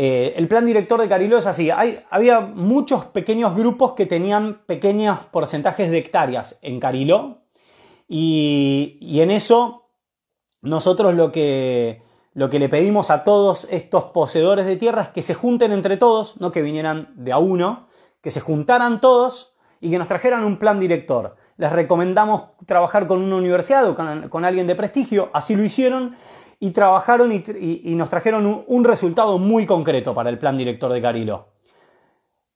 Eh, el plan director de Cariló es así, había muchos pequeños grupos que tenían pequeños porcentajes de hectáreas en Cariló y, en eso nosotros lo que, lo que le pedimos a todos estos poseedores de tierra es que se junten entre todos, no que vinieran de a uno, que se juntaran todos y que nos trajeran un plan director. Les recomendamos trabajar con una universidad o con alguien de prestigio, así lo hicieron y trabajaron y, nos trajeron un, un resultado muy concreto para el plan director de Carilo.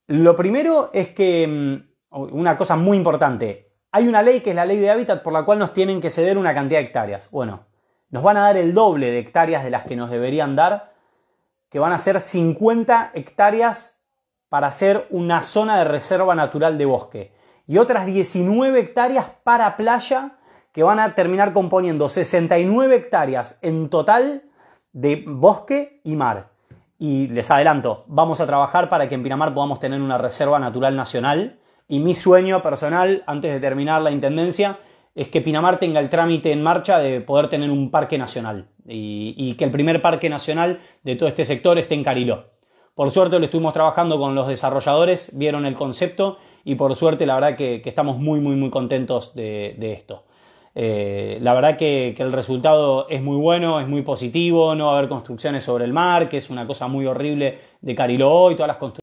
Lo primero es que, mm, una cosa muy importante, hay una ley que es la ley de hábitat por la cual nos tienen que ceder una cantidad de hectáreas. Bueno, nos van a dar el doble de hectáreas de las que nos deberían dar, que van a ser 50 hectáreas para hacer una zona de reserva natural de bosque y otras 19 hectáreas para playa que van a terminar componiendo 69 hectáreas en total de bosque y mar. Y les adelanto, vamos a trabajar para que en Pinamar podamos tener una reserva natural nacional. Y mi sueño personal, antes de terminar la intendencia, es que Pinamar tenga el trámite en marcha de poder tener un parque nacional. Y, que el primer parque nacional de todo este sector esté en Cariló. Por suerte lo estuvimos trabajando con los desarrolladores, vieron el concepto y por suerte la verdad que, estamos muy, muy, muy contentos de esto. Eh, la verdad que, el resultado es muy bueno, es muy positivo, no va a haber construcciones sobre el mar, que es una cosa muy horrible de Cariló y todas las construcciones.